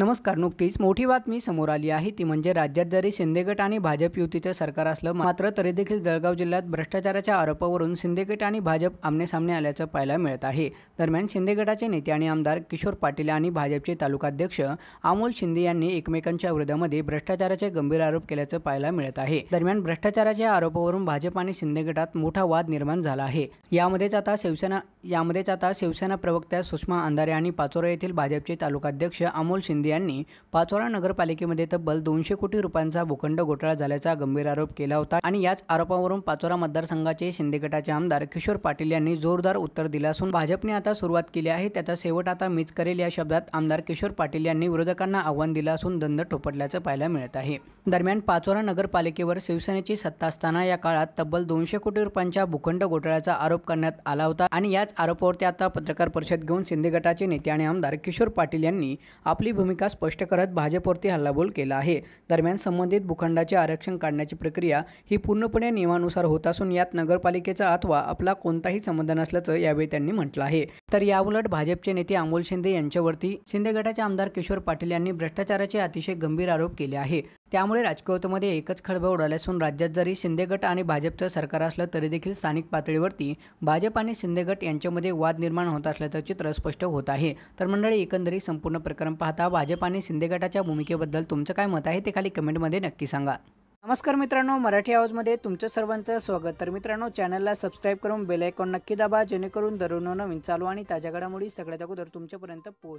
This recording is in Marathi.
नमस्कार नुकतीच मोठी बातमी समोर आली आहे ती म्हणजे राज्यात जरी शिंदे गट आणि भाजप युतीचं सरकार असलं मात्र तरी देखील जळगाव जिल्ह्यात भ्रष्टाचाराच्या आरोपावरून शिंदे गट आणि भाजप आमनेसामने आल्याचं पाहायला मिळत आहे दरम्यान शिंदे गटाचे नेते आणि आमदार किशोर पाटील आणि भाजपचे तालुकाध्यक्ष अमोल शिंदे यांनी एकमेकांच्या विरोधामध्ये भ्रष्टाचाराचे गंभीर आरोप केल्याचं पाहायला मिळत आहे दरम्यान भ्रष्टाचाराच्या आरोपावरून भाजप आणि शिंदे गटात मोठा वाद निर्माण झाला आहे यामध्येच आता शिवसेना यामध्येच आता शिवसेना प्रवक्त्या सुषमा अंधारे आणि पाचोरा येथील भाजपचे तालुकाध्यक्ष अमोल शिंदे यांनी पाचोरा नगरपालिकेमध्ये तब्बल दोनशे कोटी रुपयांचा भूखंड घोटाळा झाल्याचा गंभीर आरोप केला होता आणि याच आरोपावरून पाचोरा मतदारसंघाचे शिंदे गटाचे आमदार किशोर पाटील यांनी जोरदार उत्तर दिलं असून भाजपने आता सुरुवात केली आहे त्याचा शेवट आता मीच करेल या शब्दात आमदार किशोर पाटील यांनी विरोधकांना आव्हान दिलं असून दंड ठोपटल्याचं पाहायला मिळत आहे दरम्यान पाचोरा नगरपालिकेवर शिवसेनेची सत्ता असताना या काळात तब्बल दोनशे कोटी रुपयांच्या भूखंड घोटाळ्याचा आरोप करण्यात आला होता आणि याच आरोपावरती आता पत्रकार परिषद घेऊन शिंदे गटाचे नेते आणि आमदार किशोर पाटील यांनी आपली भूमिका भूमिका स्पष्ट करत भाजपवरती हल्लाबोल केला आहे दरम्यान संबंधित भूखंडाचे आरक्षण काढण्याची प्रक्रिया ही पूर्णपणे नियमानुसार होत असून यात नगरपालिकेचा अथवा आपला कोणताही संबंध नसल्याचं यावेळी त्यांनी म्हटलं आहे तर याउलट भाजपचे नेते अमोल शिंदे यांच्यावरती शिंदे गटाचे आमदार किशोर पाटील यांनी भ्रष्टाचाराचे अतिशय गंभीर आरोप केले आहे त्यामुळे राजकोतमध्ये एकच खळबळ उडाली असून राज्यात जरी शिंदे गट आणि भाजपचं सरकार असलं तरी देखील स्थानिक पातळीवरती भाजप आणि शिंदे गट यांच्यामध्ये वाद निर्माण होत असल्याचं चित्र स्पष्ट होत आहे तर मंडळी एकंदरीत संपूर्ण प्रकरण पाहता भाजप आणि शिंदे गटाच्या भूमिकेबद्दल तुमचं काय मत आहे ते खाली कमेंटमध्ये नक्की सांगा नमस्कार मित्रांनो मराठी आवाजमध्ये तुमचं सर्वांचं स्वागत तर मित्रांनो चॅनलला सबस्क्राईब करून बेल आयकॉन नक्की दाबा जेणेकरून दररोज नवीन चालू आणि ताज्या घडामोडी सगळ्यात अगोदर तुमच्यापर्यंत पोहोच